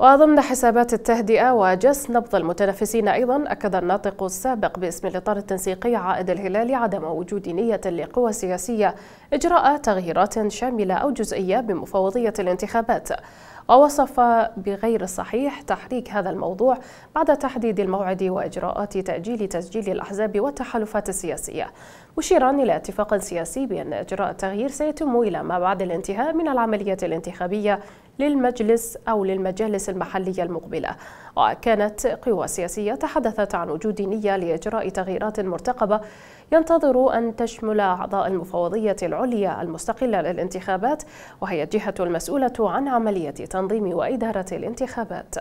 وضمن حسابات التهدئة وجس نبض المتنافسين أيضا أكد الناطق السابق باسم الإطار التنسيقي عائد الهلال عدم وجود نية لقوى سياسية إجراء تغييرات شاملة أو جزئية بمفوضية الانتخابات ووصف بغير صحيح تحريك هذا الموضوع بعد تحديد الموعد وإجراءات تأجيل تسجيل الأحزاب والتحالفات السياسية مشيرا إلى اتفاق سياسي بأن إجراء التغيير سيتم إلى ما بعد الانتهاء من العملية الانتخابية للمجلس أو للمجالس المحلية المقبلة وكانت قوى سياسية تحدثت عن وجود نية لإجراء تغييرات مرتقبة ينتظر أن تشمل أعضاء المفوضية العليا المستقلة للانتخابات وهي الجهة المسؤولة عن عملية تنظيم وإدارة الانتخابات